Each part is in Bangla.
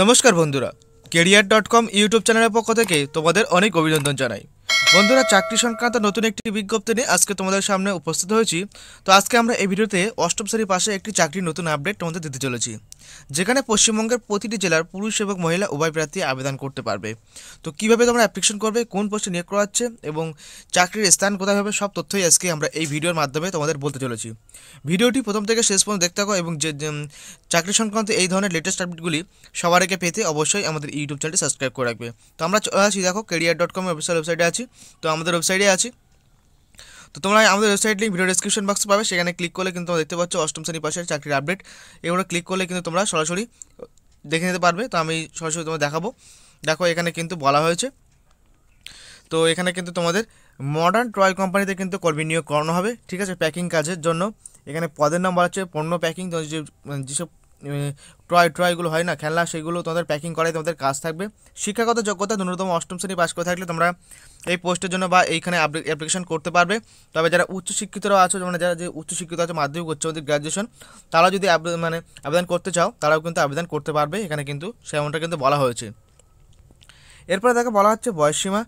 নমস্কার বন্ধুরা কেরিয়ার ডট কম ইউটিউব চ্যানেলের পক্ষ থেকে তোমাদের অনেক অভিনন্দন জানাই বন্ধুরা চাকরি সংক্রান্ত নতুন একটি বিজ্ঞপ্তি নিয়ে আজকে তোমাদের সামনে উপস্থিত হয়েছি তো আজকে আমরা এই ভিডিওতে অষ্টম শ্রেণীর পাশে একটি চাকরির নতুন আপডেট তোমাদের দিতে চলেছি যেখানে পশ্চিমবঙ্গের প্রতিটি জেলার পুরুষ এবং মহিলা উভয় প্রার্থী আবেদন করতে পারবে তো কীভাবে তোমরা অ্যাপ্লিকেশন করবে কোন পোস্টে নিয়োগ করা হচ্ছে এবং চাকরির স্থান কোথায় হবে সব তথ্যই আজকে আমরা এই ভিডিওর মাধ্যমে তোমাদের বলতে চলেছি ভিডিওটি প্রথম থেকে শেষ পর্যন্ত দেখতে থাকো এবং যে চাকরি সংক্রান্ত এই ধরনের লেটেস্ট আপডেটগুলি সবার আগে পেতে অবশ্যই আমাদের ইউটিউব চ্যানেলটি সাবস্ক্রাইব করে রাখবে তো আমরা আছি দেখো কেরিয়ার ডট কম ওয়েবসাইট ওয়েবসাইটে আছি তো আমাদের ওয়েবসাইটে আছি তো তোমরা আমাদের website link video description box পাবে সেখানে ক্লিক করলে কিন্তু তোমরা দেখতে পাচ্ছ অষ্টম শ্রেণী পাশের চাকরির আপডেট এগুলো ক্লিক করলে কিন্তু তোমরা সরাসরি দেখে নিতে পারবে তো আমি সরাসরি তোমরা দেখাবো দেখো এখানে কিন্তু বলা হয়েছে তো এখানে কিন্তু তোমাদের মডার্ন টয় কোম্পানিতে কিন্তু কর্মী নিয়োগ করানো হবে ঠিক আছে প্যাকিং কাজের জন্য এখানে পদের নাম্বার হচ্ছে পণ্য প্যাকিং মানে যেসব টয় ট্রয়গুলো হয় না খেলনা সেগুলো তোমাদের প্যাকিং করাই তোমাদের কাজ থাকবে শিক্ষাগত যোগ্যতা ন্যূনতম অষ্টম শ্রেণী পাস করে থাকলে তোমরা এই পোস্টের জন্য বা এইখানে অ্যাপ্লিকেশন করতে পারবে তবে যারা উচ্চশিক্ষিতরা আছো মানে যারা যে উচ্চশিক্ষিত আছে মাধ্যমিক উচ্চ মাধ্যমিক গ্র্যাজুয়েশন তারা যদি মানে আবেদন করতে চাও তারাও কিন্তু আবেদন করতে পারবে এখানে কিন্তু সেমনটা কিন্তু বলা হয়েছে এরপরে তাকে বলা হচ্ছে বয়সীমা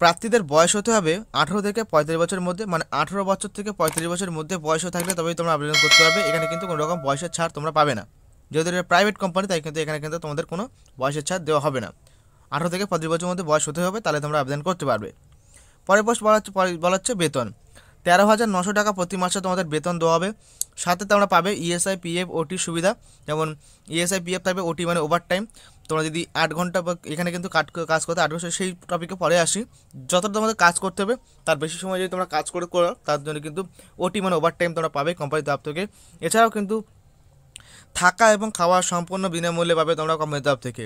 প্রার্থীদের বয়স হতে হবে আঠেরো থেকে পঁয়তাল্লিশ বছরের মধ্যে মানে আঠেরো বছর থেকে পঁয়তাল্লিশ বছরের মধ্যে বয়স থাকলে তবেই তোমরা আবেদন করতে পারবে এখানে কিন্তু কোনো রকম বয়সের ছাড় তোমরা পাবে না যেহেতু এটা প্রাইভেট কোম্পানি তাই কিন্তু এখানে কিন্তু তোমাদের কোনো বয়সের ছাড় দেওয়া হবে না আঠেরো থেকে পঁয়ত্রিশ বছরের মধ্যে বয়স হতে হবে তাহলে তোমরা আবেদন করতে পারবে পরের বয়স বলা হচ্ছে বলা হচ্ছে বেতন তেরো হাজার নশো টাকা প্রতি মাসে তোমাদের বেতন দেওয়া হবে সাথে তোমরা পাবে ইএসআই পিএফ ওটির সুবিধা যেমন ইএসআই e পিএফ থাকবে ওটি মানে ওভার টাইম তোমরা যদি আট ঘন্টা বা এখানে কিন্তু কাট কাজ করতে আট ঘন্টা সেই টপিকে পরে আসি যতটা তোমাদের কাজ করতে হবে তার বেশি সময় যদি তোমরা কাজ করে করো তার জন্য কিন্তু ওটি মানে ওভার টাইম তোমরা পাবে কোম্পানির দপ্তর থেকে এছাড়াও কিন্তু থাকা এবং খাওয়া সম্পূর্ণ বিনামূল্যে পাবে তোমরা কোম্পানি দপ্তর থেকে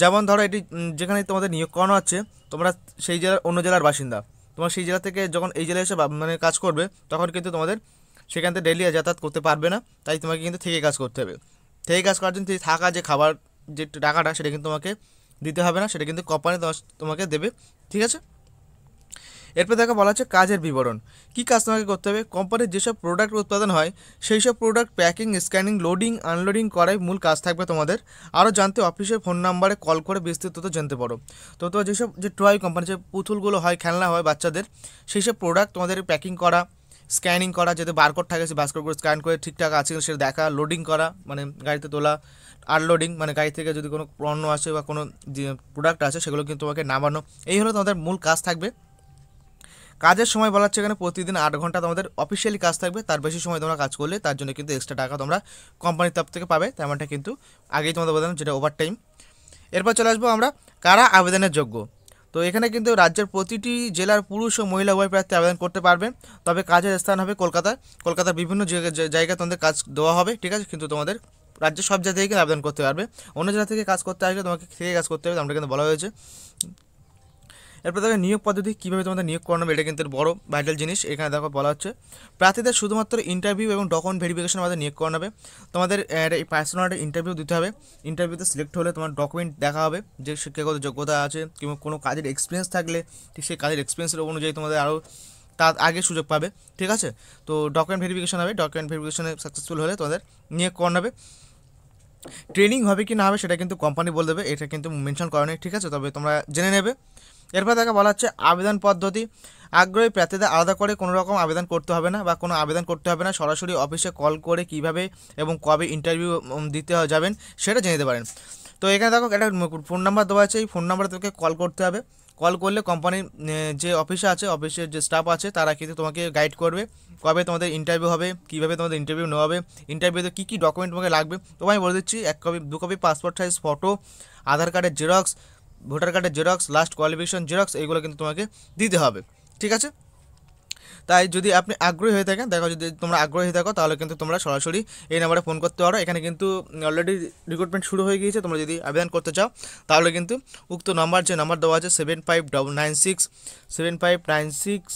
যেমন ধরো এটি যেখানে তোমাদের নিয়োগ করানো আছে তোমরা সেই জেলার অন্য জেলার বাসিন্দা তোমরা সেই জেলা থেকে যখন এই জেলায় এসে মানে কাজ করবে তখন কিন্তু তোমাদের সেখান থেকে ডেলি যাতায়াত করতে পারবে না তাই তোমাকে কিন্তু থেকে কাজ করতে হবে থেকে কাজ করার জন্য থাকা যে খাবার যে টাকাটা সেটা কিন্তু তোমাকে দিতে হবে না সেটা কিন্তু কোম্পানি তোমাকে দেবে ঠিক আছে এরপর দেখো বলা হচ্ছে কাজের বিবরণ কি কাজ তোমাকে করতে হবে কোম্পানির যেসব প্রোডাক্ট উৎপাদন হয় সেই সব product packing scanning loading unloading করাই মূল কাজ থাকবে তোমাদের আরও জানতে অফিসের ফোন নাম্বারে কল করে বিস্তারিত জানতে পারো তো তোমার যেসব যে টয় কোম্পানি যে পুতুলগুলো হয় খেলনা হয় বাচ্চাদের সেই সব প্রোডাক্ট তোমাদের প্যাকিং করা স্ক্যানিং করা যাতে বারকোড থাকে সেই বারকোডগুলো স্ক্যান করে ঠিকঠাক আছে সেটা দেখা লোডিং করা মানে গাড়িতে তোলা আনলোডিং মানে গাড়ি থেকে যদি কোনো পণ্য আসে বা কোনো প্রোডাক্ট আছে সেগুলো কিন্তু তোমাকে নামানো এই হলো তোমাদের মূল কাজ থাকবে কাজের সময় বলা হচ্ছে এখানে প্রতিদিন আট ঘন্টা তোমাদের অফিসিয়ালি কাজ থাকবে তার বেশি সময় তোমরা কাজ করলে তার জন্য কিন্তু এক্সট্রা টাকা তোমরা কোম্পানির তরফ থেকে পাবে তেমনটা কিন্তু আগেই তোমাদের বললাম যেটা ওভার টাইম এরপর চলে আসবো আমরা কারা আবেদনের যোগ্য তো এখানে কিন্তু রাজ্যের প্রতিটি জেলার পুরুষ ও মহিলা উভয় প্রার্থী আবেদন করতে পারবেন তবে কাজের স্থান হবে কলকাতায় কলকাতার বিভিন্ন জায়গায় তোমাদের কাজ দেওয়া হবে ঠিক আছে কিন্তু তোমাদের রাজ্যের সব জায়গা থেকে আবেদন করতে পারবে অন্য জেলা থেকে কাজ করতে আসলে তোমাকে থেকে কাজ করতে হবে আমরা কিন্তু বলা হয়েছে এরপর দেখো নিয়োগ পদ্ধতি কীভাবে তোমাদের নিয়োগ করানো হবে এটা কিন্তু বড় ভাইটাল জিনিস এখানে দেখো বলা হচ্ছে প্রার্থীদের শুধুমাত্র ইন্টারভিউ এবং ডকুমেন্ট ভেরিফিকেশন আমাদের নিয়োগ করানো হবে তোমাদের এই পার্সোনাল ইন্টারভিউ দিতে হবে ইন্টারভিউতে সিলেক্ট হলে তোমার ডকুমেন্ট দেখা হবে যে শিক্ষাগত যোগ্যতা আছে কিংবা কোনো কাজের এক্সপিরিয়েন্স থাকলে ঠিক সেই কাজের এক্সপিরিয়েন্সের অনুযায়ী তোমাদের আরও তার আগে সুযোগ পাবে ঠিক আছে তো ডকুমেন্ট ভেরিফিকেশন হবে ডকুমেন্ট ভেরিফিকেশনে সাকসেসফুল হলে তোমাদের নিয়োগ করানো হবে ট্রেনিং হবে কি না হবে সেটা কিন্তু কোম্পানি বলে দেবে এটা কিন্তু মেনশন করা নেই ঠিক আছে তবে তোমরা জেনে নেবে এরপর তাকে বলা হচ্ছে আবেদন পদ্ধতি আগ্রহী প্রার্থীদের আলাদা করে কোনো রকম আবেদন করতে হবে না বা কোনো আবেদন করতে হবে না সরাসরি অফিসে কল করে কিভাবে এবং কবে ইন্টারভিউ দিতে যাবেন সেটা জেনে পারেন তো এখানে দেখো একটা ফোন নাম্বার দেওয়া আছে এই ফোন নাম্বারে তোকে কল করতে হবে কল করলে কোম্পানির যে অফিসে আছে অফিসের যে স্টাফ আছে তারা কিন্তু তোমাকে গাইড করবে কবে তোমাদের ইন্টারভিউ হবে কীভাবে তোমাদের ইন্টারভিউ নেওয়া হবে ইন্টারভিউতে কী কী ডকুমেন্ট তোমাকে লাগবে তোমায় বলে দিচ্ছি এক কপি দু copy passport size photo Aadhaar কার্ডের জেরক্স ভোটার কার্ডের জেরক্স লাস্ট কোয়ালিফিকেশন জেরক্স এইগুলো কিন্তু তোমাকে দিতে হবে ঠিক আছে তাই যদি আপনি আগ্রহী হয়ে থাকেন দেখো যদি তোমরা আগ্রহী থাকো তাহলে কিন্তু তোমরা সরাসরি এই নাম্বারে ফোন করতে পারো এখানে কিন্তু অলরেডি রিক্রুটমেন্ট শুরু হয়ে গিয়েছে তোমরা যদি আবেদন করতে চাও তাহলে কিন্তু উক্ত নাম্বার যে নাম্বার দেওয়া আছে seven five double nine six seven five nine six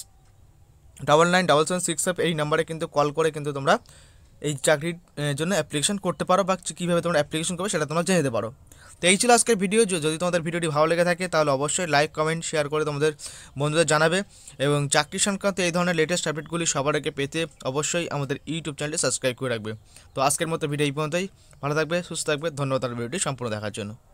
double nine double seven six এই নাম্বারে কিন্তু কল করে কিন্তু তোমরা এই চাকরির জন্য অ্যাপ্লিকেশন করতে পারো বা কীভাবে তোমরা অ্যাপ্লিকেশন করবে সেটা তোমরা জেনে পারো তো এই ছিল আজকের ভিডিও যদি তোমাদের ভিডিওটি ভালো লেগে থাকে তাহলে অবশ্যই লাইক কমেন্ট শেয়ার করে তোমাদের বন্ধুদের জানাবে এবং চাকরি সংক্রান্ত এই ধরনের লেটেস্ট আপডেটগুলি সবার আগে পেতে অবশ্যই আমাদের ইউটিউব চ্যানেলটি সাবস্ক্রাইব করে রাখবে তো আজকের মতো ভিডিও এই পর্যন্তই ভালো থাকবে সুস্থ থাকবে ধন্যবাদ ভিডিওটি সম্পূর্ণ দেখার জন্য